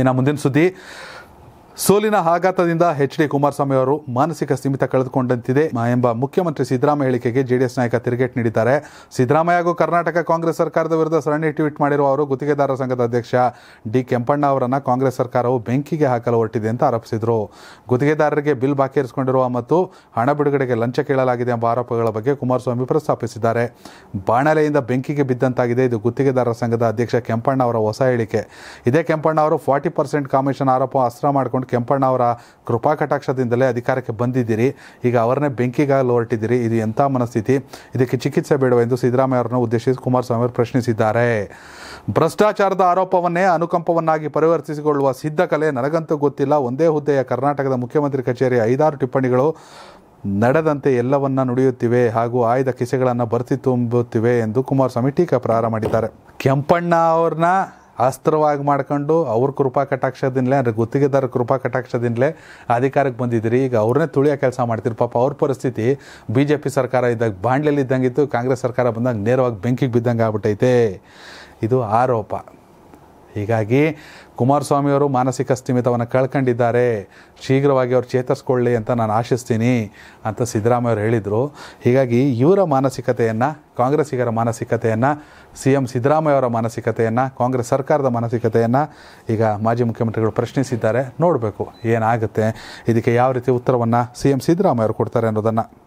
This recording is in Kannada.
ಇನ್ನು ಮುಂದಿನ ಸುದ್ದಿ ಸೋಲಿನ ಆಘಾತದಿಂದ ಎಚ್ ಡಿ ಕುಮಾರಸ್ವಾಮಿ ಅವರು ಮಾನಸಿಕ ಸ್ಥಿಮಿತ ಕಳೆದುಕೊಂಡಂತಿದೆ ಎಂಬ ಮುಖ್ಯಮಂತ್ರಿ ಸಿದ್ದರಾಮಯ್ಯ ಹೇಳಿಕೆಗೆ ಜೆಡಿಎಸ್ ನಾಯಕ ತಿರುಗೇಟ್ ನೀಡಿದ್ದಾರೆ ಸಿದ್ದರಾಮಯ್ಯ ಹಾಗೂ ಕರ್ನಾಟಕ ಕಾಂಗ್ರೆಸ್ ಸರ್ಕಾರದ ವಿರುದ್ಧ ಸರಣಿ ಟ್ವೀಟ್ ಮಾಡಿರುವ ಅವರು ಗುತ್ತಿಗೆದಾರರ ಸಂಘದ ಅಧ್ಯಕ್ಷ ಡಿ ಕೆಂಪಣ್ಣ ಅವರನ್ನು ಕಾಂಗ್ರೆಸ್ ಸರ್ಕಾರವು ಬೆಂಕಿಗೆ ಹಾಕಲು ಹೊರಟಿದೆ ಅಂತ ಆರೋಪಿಸಿದರು ಗುತ್ತಿಗೆದಾರರಿಗೆ ಬಿಲ್ ಬಾಕಿ ಇರಿಸಿಕೊಂಡಿರುವ ಮತ್ತು ಹಣ ಬಿಡುಗಡೆಗೆ ಲಂಚ ಕೇಳಲಾಗಿದೆ ಎಂಬ ಆರೋಪಗಳ ಬಗ್ಗೆ ಕುಮಾರಸ್ವಾಮಿ ಪ್ರಸ್ತಾಪಿಸಿದ್ದಾರೆ ಬಾಣಲೆಯಿಂದ ಬೆಂಕಿಗೆ ಬಿದ್ದಂತಾಗಿದೆ ಇದು ಗುತ್ತಿಗೆದಾರರ ಸಂಘದ ಅಧ್ಯಕ್ಷ ಕೆಂಪಣ್ಣ ಅವರ ಹೊಸ ಹೇಳಿಕೆ ಇದೇ ಕೆಂಪಣ್ಣ ಅವರು ಫಾರ್ಟಿ ಪರ್ಸೆಂಟ್ ಕಮಿಷನ್ ಆರೋಪ ಅಸ್ತ್ರ ಮಾಡಿಕೊಂಡು ಕೆಂಪಣ್ಣ ಅವರ ಕೃಪಾ ಕಟಾಕ್ಷದಿಂದಲೇ ಅಧಿಕಾರಕ್ಕೆ ಬಂದಿದ್ದೀರಿ ಈಗ ಅವರನ್ನೇ ಬೆಂಕಿಗಾಗಲು ಹೊರಟಿದ್ದೀರಿ ಇದು ಎಂಥ ಮನಸ್ಥಿತಿ ಇದಕ್ಕೆ ಚಿಕಿತ್ಸೆ ಎಂದು ಸಿದ್ದರಾಮಯ್ಯ ಅವರನ್ನು ಉದ್ದೇಶಿಸಿ ಕುಮಾರಸ್ವಾಮಿ ಅವರು ಪ್ರಶ್ನಿಸಿದ್ದಾರೆ ಭ್ರಷ್ಟಾಚಾರದ ಆರೋಪವನ್ನೇ ಅನುಕಂಪವನ್ನಾಗಿ ಪರಿವರ್ತಿಸಿಕೊಳ್ಳುವ ಕಲೆ ನನಗಂತೂ ಗೊತ್ತಿಲ್ಲ ಒಂದೇ ಹುದ್ದೆಯ ಕರ್ನಾಟಕದ ಮುಖ್ಯಮಂತ್ರಿ ಕಚೇರಿ ಐದಾರು ಟಿಪ್ಪಣಿಗಳು ನಡೆದಂತೆ ಎಲ್ಲವನ್ನ ನುಡಿಯುತ್ತಿವೆ ಹಾಗೂ ಆಯ್ದ ಕಿಸೆಗಳನ್ನು ಬರ್ತಿ ತುಂಬುತ್ತಿವೆ ಎಂದು ಕುಮಾರಸ್ವಾಮಿ ಟೀಕಾ ಪ್ರಾರಂಭ ಮಾಡಿದ್ದಾರೆ ಕೆಂಪಣ್ಣ ಅವ್ರನ್ನ ಅಸ್ತ್ರವಾಗಿ ಮಾಡ್ಕೊಂಡು ಅವ್ರ ಕೃಪಾ ಕಟಾಕ್ಷದಿಂದಲೇ ಅಂದರೆ ಗುತ್ತಿಗೆದಾರ ಕೃಪಾ ಕಟಾಕ್ಷದಿಂದಲೇ ಅಧಿಕಾರಕ್ಕೆ ಬಂದಿದ್ದೀರಿ ಈಗ ಅವ್ರನ್ನೇ ತುಳಿಯೋ ಕೆಲಸ ಮಾಡ್ತೀರಿ ಪಾಪ ಅವ್ರ ಪರಿಸ್ಥಿತಿ ಬಿ ಜೆ ಪಿ ಸರ್ಕಾರ ಇದ್ದಾಗ ಬಾಂಡ್ಲಲ್ಲಿ ಇದ್ದಂಗಿತ್ತು ಕಾಂಗ್ರೆಸ್ ಸರ್ಕಾರ ಬಂದಾಗ ನೇರವಾಗಿ ಬೆಂಕಿಗೆ ಬಿದ್ದಂಗೆ ಆಗ್ಬಿಟ್ಟೈತೆ ಇದು ಆರೋಪ ಹೀಗಾಗಿ ಕುಮಾರಸ್ವಾಮಿಯವರು ಮಾನಸಿಕ ಸ್ಥಿಮಿತವನ್ನು ಕಳ್ಕೊಂಡಿದ್ದಾರೆ ಶೀಘ್ರವಾಗಿ ಅವ್ರು ಚೇತರಿಸ್ಕೊಳ್ಳಿ ಅಂತ ನಾನು ಆಶಿಸ್ತೀನಿ ಅಂತ ಸಿದ್ದರಾಮಯ್ಯವರು ಹೇಳಿದರು ಹೀಗಾಗಿ ಇವರ ಮಾನಸಿಕತೆಯನ್ನು ಕಾಂಗ್ರೆಸ್ಸಿಗರ ಮಾನಸಿಕತೆಯನ್ನು ಸಿ ಎಂ ಸಿದ್ದರಾಮಯ್ಯವರ ಮಾನಸಿಕತೆಯನ್ನು ಕಾಂಗ್ರೆಸ್ ಸರ್ಕಾರದ ಮಾನಸಿಕತೆಯನ್ನು ಈಗ ಮಾಜಿ ಮುಖ್ಯಮಂತ್ರಿಗಳು ಪ್ರಶ್ನಿಸಿದ್ದಾರೆ ನೋಡಬೇಕು ಏನಾಗುತ್ತೆ ಇದಕ್ಕೆ ಯಾವ ರೀತಿ ಉತ್ತರವನ್ನು ಸಿ ಎಂ ಸಿದ್ದರಾಮಯ್ಯವರು ಕೊಡ್ತಾರೆ ಅನ್ನೋದನ್ನು